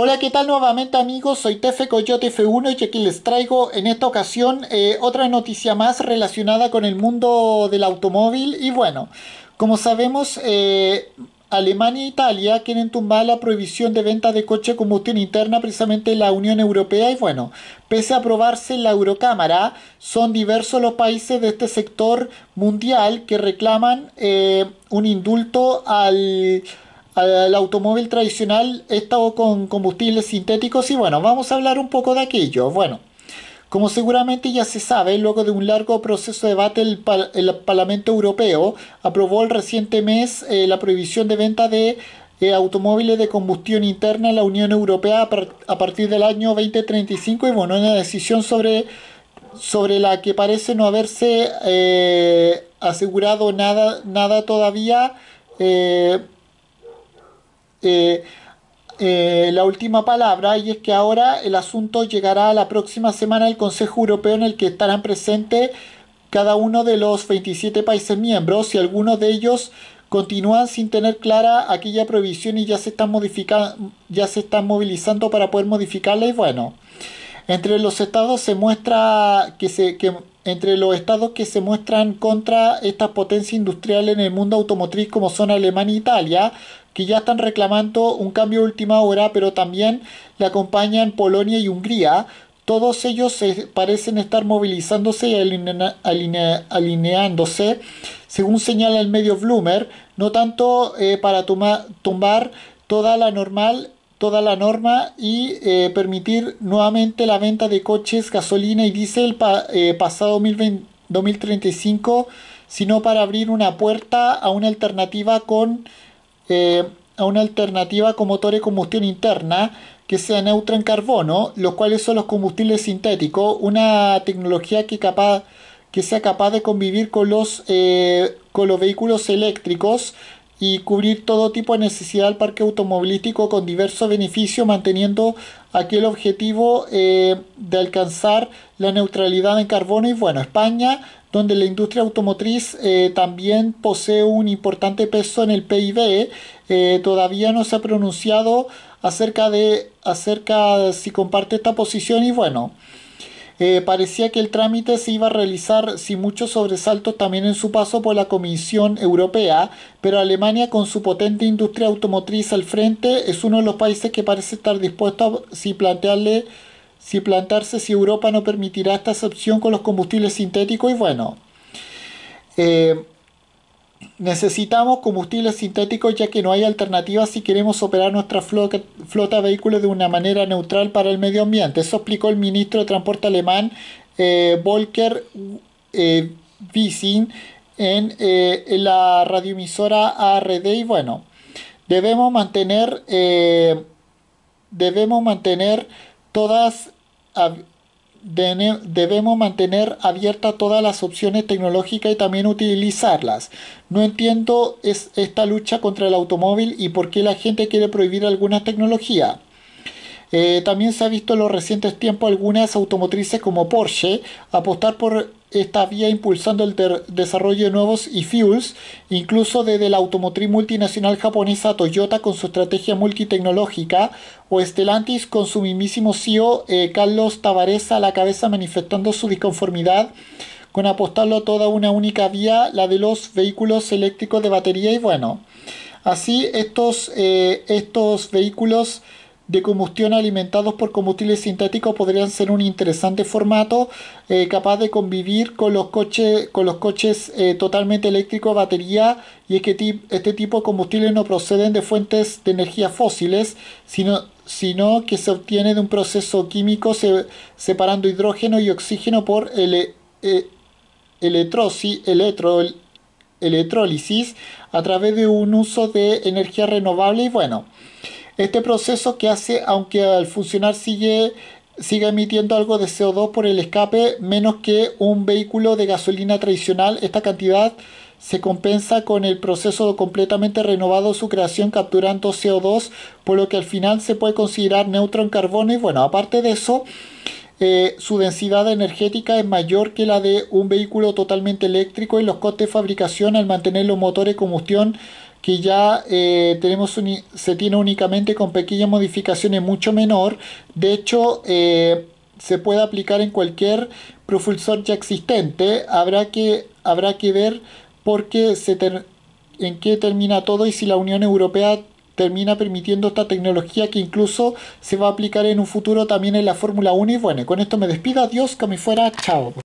Hola, ¿qué tal nuevamente amigos? Soy Tefe Coyote F1 y aquí les traigo en esta ocasión eh, otra noticia más relacionada con el mundo del automóvil. Y bueno, como sabemos, eh, Alemania e Italia quieren tumbar la prohibición de venta de coche de combustión interna precisamente en la Unión Europea y bueno, pese a aprobarse en la Eurocámara, son diversos los países de este sector mundial que reclaman eh, un indulto al al automóvil tradicional, estado con combustibles sintéticos y bueno, vamos a hablar un poco de aquello. Bueno, como seguramente ya se sabe, luego de un largo proceso de debate, el, Parlamento Europeo aprobó el reciente mes eh, la prohibición de venta de eh, automóviles de combustión interna en la Unión Europea a, partir del año 2035 y bueno, una decisión sobre, sobre la que parece no haberse eh, asegurado nada, nada todavía. Eh, eh, la última palabra y es que ahora el asunto llegará a la próxima semana al Consejo Europeo en el que estarán presentes cada uno de los 27 países miembros y algunos de ellos continúan sin tener clara aquella prohibición y ya se están ya se están movilizando para poder modificarla y bueno entre los estados se muestra que se que entre los estados que se muestran contra esta potencia industrial en el mundo automotriz como son Alemania e Italia, que ya están reclamando un cambio de última hora, pero también le acompañan Polonia y Hungría. Todos ellos parecen estar movilizándose y alineándose, según señala el medio Bloomer, no tanto eh, para tumbar toda la normal toda la norma y eh, permitir nuevamente la venta de coches, gasolina y diésel eh, pasado 2035, sino para abrir una puerta a una alternativa con eh, a una alternativa con motor de combustión interna que sea neutra en carbono, los cuales son los combustibles sintéticos, una tecnología que, sea capaz de convivir con los eh, vehículos eléctricos y cubrir todo tipo de necesidad del parque automovilístico con diversos beneficios, manteniendo aquí el objetivo eh, de alcanzar la neutralidad en carbono. Y bueno, España, donde la industria automotriz eh, también posee un importante peso en el PIB, eh, todavía no se ha pronunciado acerca de acerca si comparte esta posición y bueno. Eh, parecía que el trámite se iba a realizar sin muchos sobresaltos también en su paso por la Comisión Europea, pero Alemania con su potente industria automotriz al frente es uno de los países que parece estar dispuesto a si plantearle si plantarse si Europa no permitirá esta excepción con los combustibles sintéticos y bueno. Eh, Necesitamos combustibles sintéticos ya que no hay alternativas si queremos operar nuestra flota, flota de vehículos de una manera neutral para el medio ambiente. Eso explicó el ministro de Transporte alemán eh, Volker eh, Wiesing eh, en, la radioemisora ARD. Y bueno, debemos mantener, debemos mantener todas debemos mantener abiertas todas las opciones tecnológicas y también utilizarlas. No entiendo es esta lucha contra el automóvil y por qué la gente quiere prohibir algunas tecnologías. Eh, también se ha visto en los recientes tiempos algunas automotrices como Porsche apostar por esta vía impulsando el desarrollo de nuevos e-fuels, incluso desde la automotriz multinacional japonesa Toyota con su estrategia multitecnológica, o Stellantis con su mismísimo CEO eh, Carlos Tavares a la cabeza manifestando su disconformidad con apostarlo a toda una única vía, la de los vehículos eléctricos de batería y bueno, así estos, eh, estos vehículos de combustión alimentados por combustibles sintéticos podrían ser un interesante formato eh, capaz de convivir con los coches, con los coches eh, totalmente eléctricos a batería y es que este tipo de combustibles no proceden de fuentes de energía fósiles, sino, sino que se obtiene de un proceso químico separando hidrógeno y oxígeno por el e, a través de un uso de energía renovable y bueno. Este proceso que hace, aunque al funcionar sigue, sigue emitiendo algo de CO2 por el escape, menos que un vehículo de gasolina tradicional, esta cantidad se compensa con el proceso completamente renovado su creación capturando CO2, por lo que al final se puede considerar neutro en carbono. Y bueno, aparte de eso, eh, su densidad energética es mayor que la de un vehículo totalmente eléctrico y los costes de fabricación al mantener los motores de combustión que ya eh, tenemos se tiene únicamente con pequeñas modificaciones mucho menor. De hecho, eh, se puede aplicar en cualquier propulsor ya existente. Habrá que, habrá que ver porque se en qué termina todo y si la Unión Europea termina permitiendo esta tecnología que incluso se va a aplicar en un futuro también en la Fórmula 1. Y bueno, con esto me despido. Adiós, que me fuera. Chao.